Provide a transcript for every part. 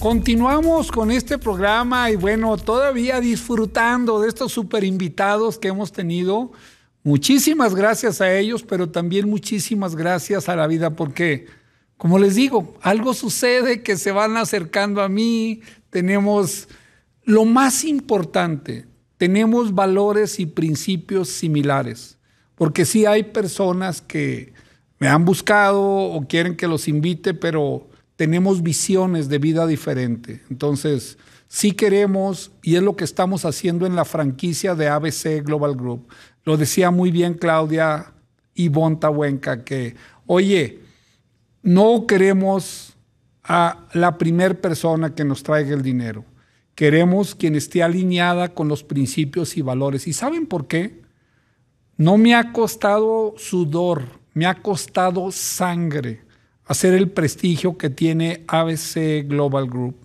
Continuamos con este programa y bueno, todavía disfrutando de estos super invitados que hemos tenido. Muchísimas gracias a ellos, pero también muchísimas gracias a la vida porque, como les digo, algo sucede que se van acercando a mí. Tenemos lo más importante, tenemos valores y principios similares, porque sí hay personas que me han buscado o quieren que los invite, pero tenemos visiones de vida diferente. Entonces, sí queremos, y es lo que estamos haciendo en la franquicia de ABC Global Group. Lo decía muy bien Claudia Bonta Huenca que, oye, no queremos a la primer persona que nos traiga el dinero. Queremos quien esté alineada con los principios y valores. ¿Y saben por qué? No me ha costado sudor, me ha costado sangre hacer el prestigio que tiene ABC Global Group.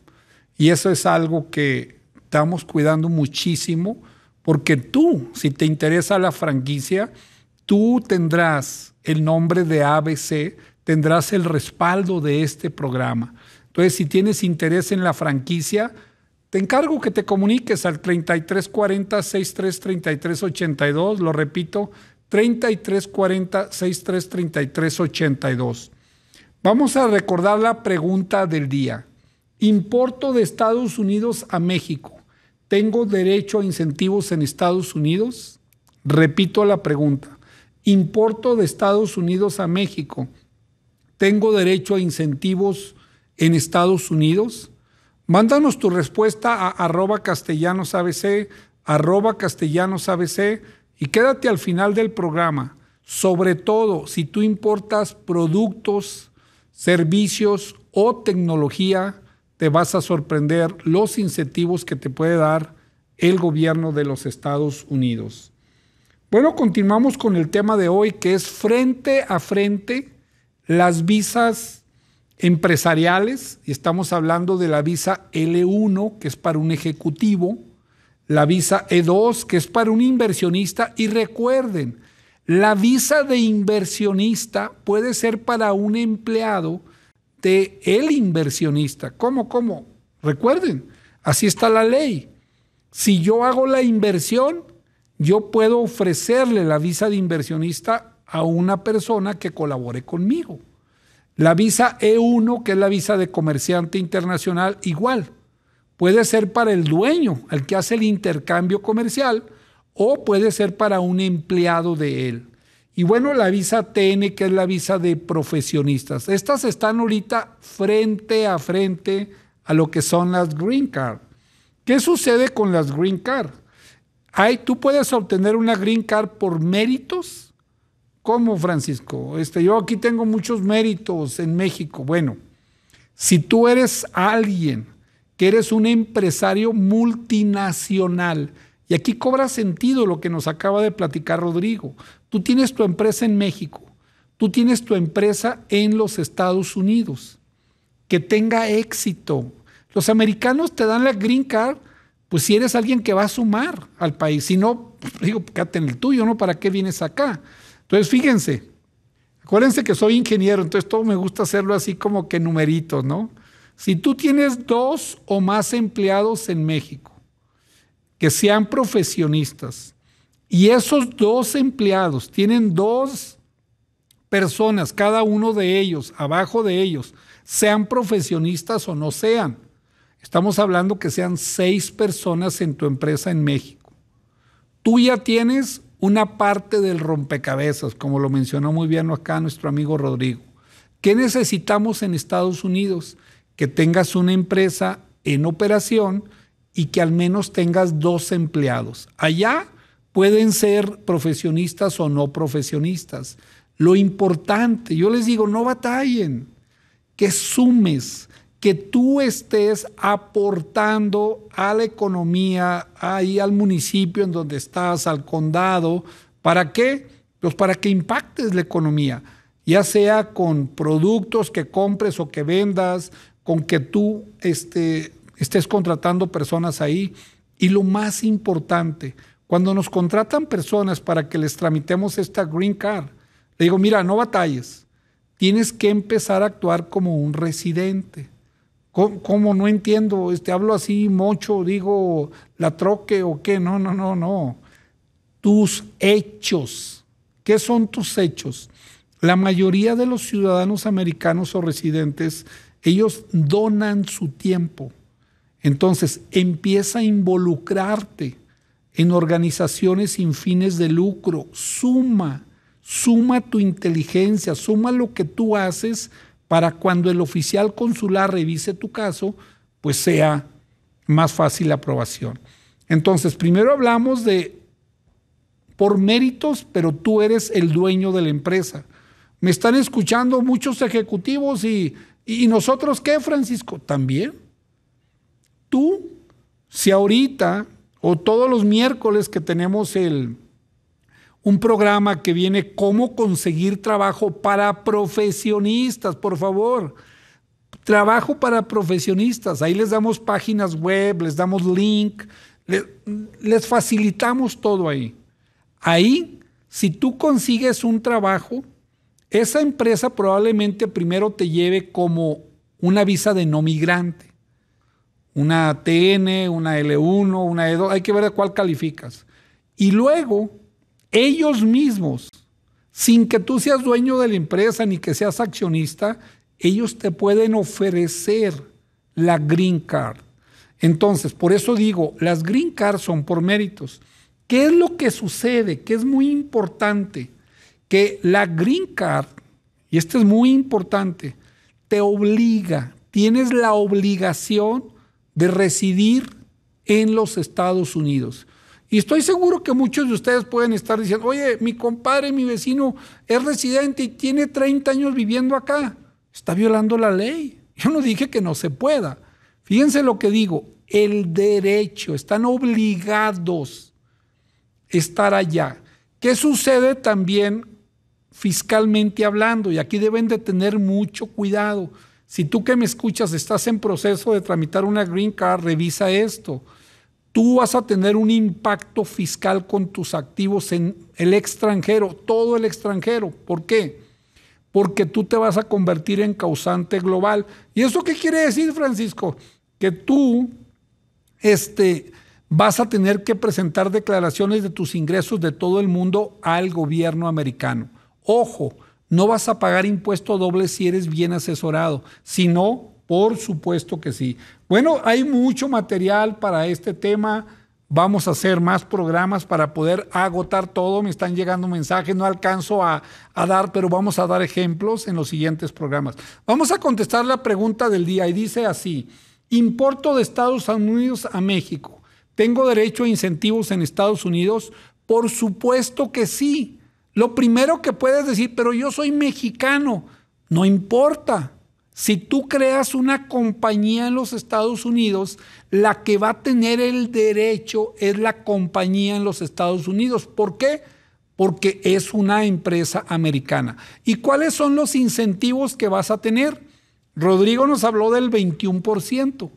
Y eso es algo que estamos cuidando muchísimo porque tú, si te interesa la franquicia, tú tendrás el nombre de ABC, tendrás el respaldo de este programa. Entonces, si tienes interés en la franquicia, te encargo que te comuniques al 3340 633382, lo repito, 3340 633382. Vamos a recordar la pregunta del día. Importo de Estados Unidos a México. ¿Tengo derecho a incentivos en Estados Unidos? Repito la pregunta. Importo de Estados Unidos a México. ¿Tengo derecho a incentivos en Estados Unidos? Mándanos tu respuesta a arroba castellanos y quédate al final del programa. Sobre todo si tú importas productos servicios o tecnología, te vas a sorprender los incentivos que te puede dar el gobierno de los Estados Unidos. Bueno, continuamos con el tema de hoy que es frente a frente las visas empresariales, y estamos hablando de la visa L1, que es para un ejecutivo, la visa E2, que es para un inversionista, y recuerden, la visa de inversionista puede ser para un empleado de el inversionista. ¿Cómo? ¿Cómo? Recuerden, así está la ley. Si yo hago la inversión, yo puedo ofrecerle la visa de inversionista a una persona que colabore conmigo. La visa E1, que es la visa de comerciante internacional, igual. Puede ser para el dueño, el que hace el intercambio comercial, o puede ser para un empleado de él. Y bueno, la visa TN, que es la visa de profesionistas. Estas están ahorita frente a frente a lo que son las green card. ¿Qué sucede con las green card? tú puedes obtener una green card por méritos. ¿Cómo, Francisco? Este, yo aquí tengo muchos méritos en México. Bueno, si tú eres alguien que eres un empresario multinacional, y aquí cobra sentido lo que nos acaba de platicar Rodrigo. Tú tienes tu empresa en México, tú tienes tu empresa en los Estados Unidos, que tenga éxito. Los americanos te dan la green card, pues si eres alguien que va a sumar al país, si no, pues, digo, quédate en el tuyo, ¿no? ¿Para qué vienes acá? Entonces, fíjense, acuérdense que soy ingeniero, entonces todo me gusta hacerlo así como que numeritos, ¿no? Si tú tienes dos o más empleados en México, que sean profesionistas. Y esos dos empleados tienen dos personas, cada uno de ellos, abajo de ellos, sean profesionistas o no sean. Estamos hablando que sean seis personas en tu empresa en México. Tú ya tienes una parte del rompecabezas, como lo mencionó muy bien acá nuestro amigo Rodrigo. ¿Qué necesitamos en Estados Unidos? Que tengas una empresa en operación y que al menos tengas dos empleados. Allá pueden ser profesionistas o no profesionistas. Lo importante, yo les digo, no batallen, que sumes, que tú estés aportando a la economía, ahí al municipio en donde estás, al condado, ¿para qué? Pues para que impactes la economía, ya sea con productos que compres o que vendas, con que tú este, estés contratando personas ahí. Y lo más importante, cuando nos contratan personas para que les tramitemos esta green card, le digo, mira, no batalles, tienes que empezar a actuar como un residente. ¿Cómo, no entiendo? Este, hablo así, mucho? digo, la troque o qué. No, no, no, no. Tus hechos. ¿Qué son tus hechos? La mayoría de los ciudadanos americanos o residentes, ellos donan su tiempo entonces, empieza a involucrarte en organizaciones sin fines de lucro, suma, suma tu inteligencia, suma lo que tú haces para cuando el oficial consular revise tu caso, pues sea más fácil la aprobación. Entonces, primero hablamos de por méritos, pero tú eres el dueño de la empresa. Me están escuchando muchos ejecutivos y, nosotros qué, Francisco, también tú, si ahorita o todos los miércoles que tenemos el, un programa que viene cómo conseguir trabajo para profesionistas, por favor. Trabajo para profesionistas. Ahí les damos páginas web, les damos link, les, les facilitamos todo ahí. Ahí, si tú consigues un trabajo, esa empresa probablemente primero te lleve como una visa de no migrante una TN, una L1, una E2, hay que ver de cuál calificas. Y luego, ellos mismos, sin que tú seas dueño de la empresa ni que seas accionista, ellos te pueden ofrecer la green card. Entonces, por eso digo, las green cards son por méritos. ¿Qué es lo que sucede? Que es muy importante que la green card, y esto es muy importante, te obliga, tienes la obligación de residir en los Estados Unidos. Y estoy seguro que muchos de ustedes pueden estar diciendo, oye, mi compadre, mi vecino es residente y tiene 30 años viviendo acá. Está violando la ley. Yo no dije que no se pueda. Fíjense lo que digo, el derecho, están obligados a estar allá. ¿Qué sucede también fiscalmente hablando? Y aquí deben de tener mucho cuidado. Si tú que me escuchas estás en proceso de tramitar una green card, revisa esto. Tú vas a tener un impacto fiscal con tus activos en el extranjero, todo el extranjero. ¿Por qué? Porque tú te vas a convertir en causante global. ¿Y eso qué quiere decir, Francisco? Que tú este, vas a tener que presentar declaraciones de tus ingresos de todo el mundo al gobierno americano. Ojo, no vas a pagar impuesto doble si eres bien asesorado. Si no, por supuesto que sí. Bueno, hay mucho material para este tema. Vamos a hacer más programas para poder agotar todo. Me están llegando mensajes, no alcanzo a, a, dar, pero vamos a dar ejemplos en los siguientes programas. Vamos a contestar la pregunta del día y dice así, importo de Estados Unidos a México. ¿Tengo derecho a incentivos en Estados Unidos? Por supuesto que sí. Lo primero que puedes decir, pero yo soy mexicano, no importa. Si tú creas una compañía en los Estados Unidos, la que va a tener el derecho es la compañía en los Estados Unidos. ¿Por qué? Porque es una empresa americana. ¿Y cuáles son los incentivos que vas a tener? Rodrigo nos habló del 21%.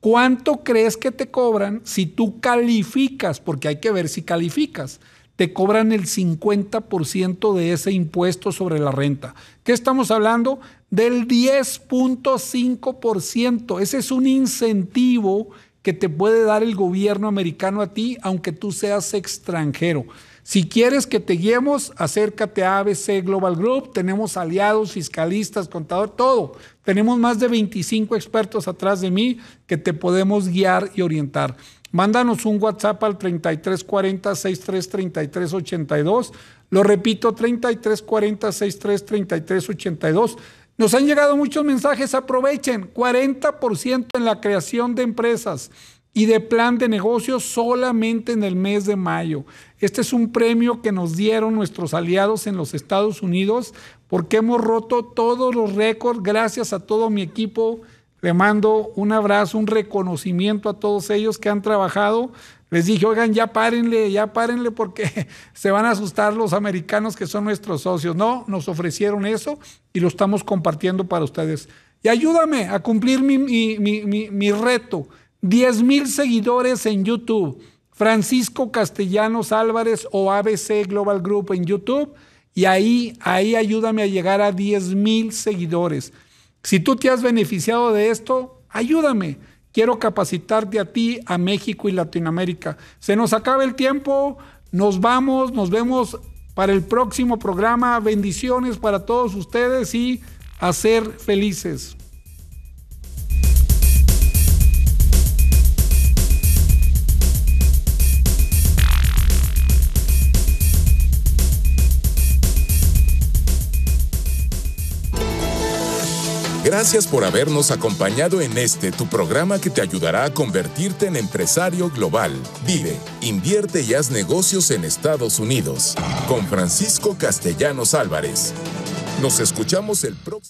¿Cuánto crees que te cobran si tú calificas? Porque hay que ver si calificas te cobran el 50% de ese impuesto sobre la renta. ¿Qué estamos hablando? Del 10.5%. Ese es un incentivo que te puede dar el gobierno americano a ti, aunque tú seas extranjero. Si quieres que te guiemos, acércate a ABC Global Group. Tenemos aliados, fiscalistas, contador, todo. Tenemos más de 25 expertos atrás de mí que te podemos guiar y orientar. Mándanos un WhatsApp al 3340 633382 Lo repito, 3340 633382 Nos han llegado muchos mensajes. Aprovechen, 40% en la creación de empresas y de plan de negocios solamente en el mes de mayo. Este es un premio que nos dieron nuestros aliados en los Estados Unidos porque hemos roto todos los récords gracias a todo mi equipo le mando un abrazo, un reconocimiento a todos ellos que han trabajado. Les dije, oigan, ya párenle, ya párenle porque se van a asustar los americanos que son nuestros socios. No, nos ofrecieron eso y lo estamos compartiendo para ustedes. Y ayúdame a cumplir mi, mi reto. 10 mil seguidores en YouTube. Francisco Castellanos Álvarez o ABC Global Group en YouTube. Y ahí, ahí ayúdame a llegar a 10 mil seguidores. Si tú te has beneficiado de esto, ayúdame. Quiero capacitarte a ti, a México y Latinoamérica. Se nos acaba el tiempo, nos vamos, nos vemos para el próximo programa. Bendiciones para todos ustedes y a ser felices. Gracias por habernos acompañado en este tu programa que te ayudará a convertirte en empresario global. Vive, invierte y haz negocios en Estados Unidos. Con Francisco Castellanos Álvarez. Nos escuchamos el próximo.